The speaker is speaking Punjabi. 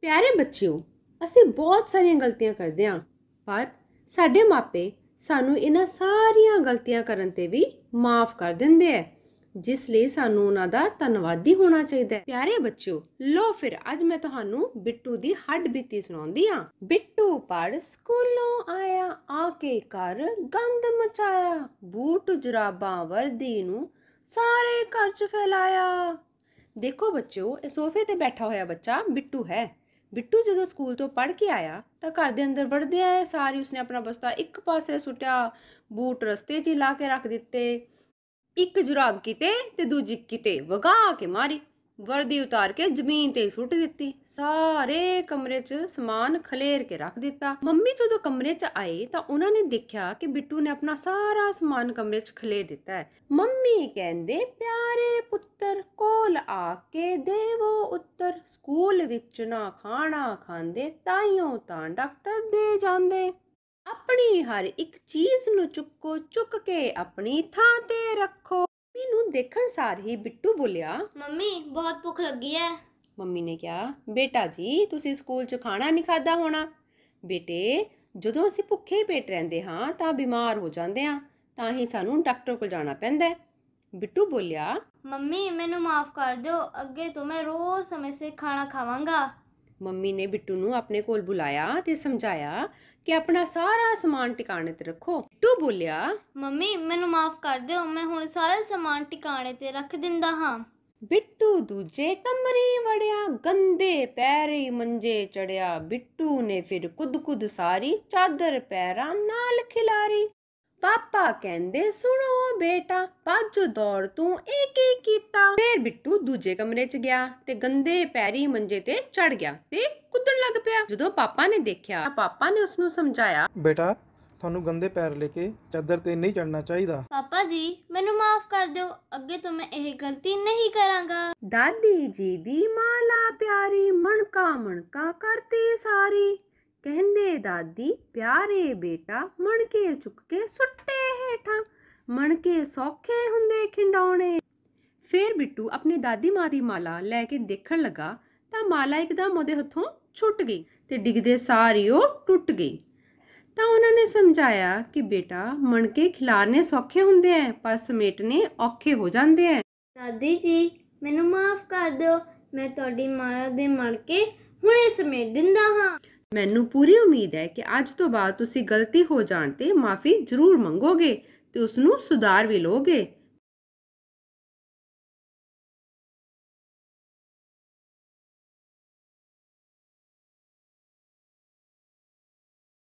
ਪਿਆਰੇ ਬੱਚਿਓ ਅਸੀਂ ਬਹੁਤ ਸਾਰੀਆਂ ਗਲਤੀਆਂ ਕਰਦੇ ਹਾਂ ਪਰ ਸਾਡੇ ਮਾਪੇ ਸਾਨੂੰ ਇਹਨਾਂ ਸਾਰੀਆਂ ਗਲਤੀਆਂ ਕਰਨ ਤੇ ਵੀ ਮਾਫ ਕਰ ਦਿੰਦੇ ਐ ਜਿਸ ਲਈ ਸਾਨੂੰ ਉਹਨਾਂ ਦਾ ਧੰਨਵਾਦੀ ਹੋਣਾ ਚਾਹੀਦਾ ਹੈ ਪਿਆਰੇ ਬੱਚਿਓ ਲੋ ਫਿਰ ਅੱਜ ਮੈਂ ਤੁਹਾਨੂੰ ਬਿੱਟੂ ਦੀ ਹੱਡ ਬੀਤੀ ਸੁਣਾਉਂਦੀ ਆ ਬਿੱਟੂ ਪੜ ਸਕੂਲੋਂ ਆਇਆ ਆ ਕੇ ਘਰ ਗੰਦ ਮਚਾਇਆ ਬੂਟ ਜਰਾਬਾਂ ਵਰਦੀ ਨੂੰ ਸਾਰੇ ਘਰ 'ਚ ਫੈਲਾਇਆ ਦੇਖੋ ਬੱਚਿਓ ਇਹ ਸੋਫੇ ਤੇ ਬੈਠਾ ਹੋਇਆ ਬੱਚਾ ਬਿੱਟੂ ਹੈ ਬਿੱਟੂ ਜਦੋਂ ਸਕੂਲ ਤੋਂ ਪੜ ਕੇ ਆਇਆ ਤਾਂ ਘਰ ਦੇ ਅੰਦਰ ਆਏ ਸਾਰੀ ਉਸਨੇ ਆਪਣਾ ਬਸਤਾ ਇੱਕ ਪਾਸੇ ਸੁੱਟਿਆ ਬੂਟ ਰਸਤੇ 'ਚ ਲਾ ਕੇ ਰੱਖ ਦਿੱਤੇ ਇੱਕ ਜੁਰਾਬ ਕਿਤੇ ਤੇ ਦੂਜੀ ਕਿਤੇ ਵਗਾ ਕੇ ਮਾਰੀ ਵਰਦੀ ਉਤਾਰ ਕੇ ਜ਼ਮੀਨ ਤੇ ਸੁੱਟ ਦਿੱਤੀ ਸਾਰੇ ਕਮਰੇ 'ਚ ਸਮਾਨ ਖਲੇਰ ਕੇ ਰੱਖ ਦਿੱਤਾ ਮੰਮੀ ਜਦੋਂ ਕਮਰੇ 'ਚ ਆਏ ਤਾਂ ਉਹਨਾਂ ਨੇ ਦੇਖਿਆ ਕਿ ਬਿੱਟੂ ਨੇ ਆਪਣਾ ਸਾਰਾ ਸਮਾਨ ਕਮਰੇ 'ਚ ਖਲੇਰ ਦਿੱਤਾ ਹੈ ਮੰਮੀ ਕਹਿੰਦੇ ਪਿਆਰੇ ਪੁੱਤਰ ਕੋਲ ਆ ਕੇ ਦੇਵੋ ਉੱਤਰ ਸਕੂਲ ਵਿੱਚ ਨਾ ਖਾਣਾ ਖਾਂਦੇ ਤਾਈਓ ਤਾਂ ਡਾਕਟਰ ਦੇ ਜਾਂਦੇ ਆਪਣੀ ਹਰ ਇੱਕ ਚੀਜ਼ ਨੂੰ ਚੁੱਕੋ ਚੁੱਕ ਕੇ ਆਪਣੀ ਥਾਂ ਤੇ ਰੱਖੋ ਨੂੰ ਦੇਖਣ ਸਾਰ ਹੀ ਬਿੱਟੂ ਬੋਲਿਆ ਮੰਮੀ ਬਹੁਤ ਭੁੱਖ ਲੱਗੀ ਐ ਮੰਮੀ ਨੇ ਕਿਹਾ ਬੇਟਾ ਜੀ ਤੁਸੀਂ ਸਕੂਲ 'ਚ ਖਾਣਾ ਨਹੀਂ ਖਾਦਾ ਹੋਣਾ ਬੇਟੇ ਜਦੋਂ ਅਸੀਂ ਭੁੱਖੇ ਪੇਟ ਰਹਿੰਦੇ ਹਾਂ ਤਾਂ ਬਿਮਾਰ ਹੋ ਜਾਂਦੇ ਹਾਂ ਤਾਂ ਹੀ ਸਾਨੂੰ ਡਾਕਟਰ ਕੋਲ ਜਾਣਾ ਪੈਂਦਾ ਬਿੱਟੂ ਬੋਲਿਆ ਮੰਮੀ ਮੈਨੂੰ ਮਾਫ ਕਰ ਦਿਓ ਅੱਗੇ ਤੋਂ ਮੈਂ ਰੋਜ਼ ਸਮੇਂ ਸੇ ਖਾਣਾ ਖਾਵਾਂਗਾ ਮੰਮੀ ਨੇ ਬਿੱਟੂ ਨੂੰ ਆਪਣੇ ਕੋਲ ਬੁਲਾਇਆ ਤੇ ਸਮਝਾਇਆ ਕਿ ਆਪਣਾ ਸਾਰਾ ਸਮਾਨ ਟਿਕਾਣੇ ਤੇ ਰੱਖੋ ਬਿੱਟੂ ਬੋਲਿਆ ਮੰਮੀ ਮੈਨੂੰ ਮਾਫ ਕਰ ਦਿਓ ਮੈਂ ਹੁਣ ਸਾਰਾ ਸਮਾਨ ਟਿਕਾਣੇ ਤੇ ਰੱਖ ਦਿੰਦਾ ਹਾਂ ਬਿੱਟੂ ਦੂਜੇ ਕਮਰੇ ਵੜਿਆ ਗੰਦੇ ਪੈਰੀ ਮੰਜੇ ਚੜਿਆ ਬਿੱਟੂ ਨੇ ਫਿਰ ਕੁਦ ਕੁਦ ਸਾਰੀ ਚਾਦਰ ਪੈਰਾਂ ਨਾਲ ਖਿਲਾਰੀ ਪਾਪਾ ਕਹਿੰਦੇ ਸੁਣੋ ਬੇਟਾ ਪੱਜ ਦੌੜ ਤੂੰ ਇਹ ਕੀ ਕੀਤਾ ਫੇਰ ਬਿੱਟੂ ਦੂਜੇ ਕਮਰੇ 'ਚ ਗਿਆ ਤੇ ਗੰਦੇ ਪੈਰੀ ਮੰਜੇ ਤੇ ਚੜ ਗਿਆ ਤੇ ਕੁੱਦਣ ਲੱਗ ਪਿਆ ਜਦੋਂ ਪਾਪਾ ਨੇ ਦੇਖਿਆ ਪਾਪਾ ਨੇ ਉਸ ਨੂੰ ਸਮਝਾਇਆ ਬੇਟਾ ਤੁਹਾਨੂੰ ਗੰਦੇ ਪੈਰ ਲੈ ਕੇ ਚਾਦਰ ਤੇ ਨਹੀਂ ਚੜਨਾ ਚਾਹੀਦਾ ਪਾਪਾ ਜੀ ਮੈਨੂੰ ਮਾਫ ਕਰ ਦਿਓ ਅੱਗੇ ਤੋਂ ਮੈਂ ਇਹ ਗਲਤੀ ਨਹੀਂ ਕਰਾਂਗਾ ਦਾਦੀ ਜੀ ਦੀ ਮਾਲਾ ਪਿਆਰੀ ਮਣਕਾ ਮਣਕਾ ਕਰਤੀ ਸਾਰੀ ਕਹਿੰਦੇ ਦਾਦੀ ਪਿਆਰੇ ਬੇਟਾ ਮਣਕੇ ਚੁੱਕ ਕੇ ਸੁੱਟੇ ਹੇਠਾਂ ਮਣਕੇ ਸੌਖੇ ਹੁੰਦੇ ਖਿੰਡਾਉਣੇ ਫੇਰ ਬਿੱਟੂ ਆਪਣੇ ਦਾਦੀ ਮਾਂ ਦੀ ਮਾਲਾ ਲੈ ਕੇ ਦੇਖਣ ਲੱਗਾ ਤਾਂ ਮਾਲਾ ਇੱਕਦਮ ਉਹਦੇ ਹੱਥੋਂ ਛੁੱਟ ਗਈ ਤੇ ਡਿੱਗਦੇ ਸਾਰ ਹੀ ਉਹ ਟੁੱਟ ਗਈ ਤਾਂ ਉਹਨਾਂ ਨੇ ਸਮਝਾਇਆ ਕਿ ਬੇਟਾ ਮਣਕੇ ਖਿਲਾਰਨੇ ਸੌਖੇ ਹੁੰਦੇ ਐ ਪਰ ਸਮੇਟਨੇ ਔਖੇ ਹੋ ਜਾਂਦੇ ਐ ਦਾਦੀ ਜੀ ਮੈਨੂੰ ਮਾਫ ਕਰ ਦਿਓ ਮੈਂ ਤੁਹਾਡੀ ਮਾਲਾ ਦੇ ਮਣਕੇ ਹੁਣੇ ਸਮੇਟ ਦਿੰਦਾ ਹਾਂ ਮੈਨੂੰ ਪੂਰੀ ਉਮੀਦ ਹੈ ਕਿ ਅੱਜ ਤੋਂ ਬਾਅਦ ਤੁਸੀਂ ਗਲਤੀ ਹੋ ਜਾਣ ਤੇ ਮਾਫੀ ਜ਼ਰੂਰ ਮੰਗੋਗੇ ਤੇ ਉਸ ਨੂੰ ਸੁਧਾਰ ਵੀ ਲੋਗੇ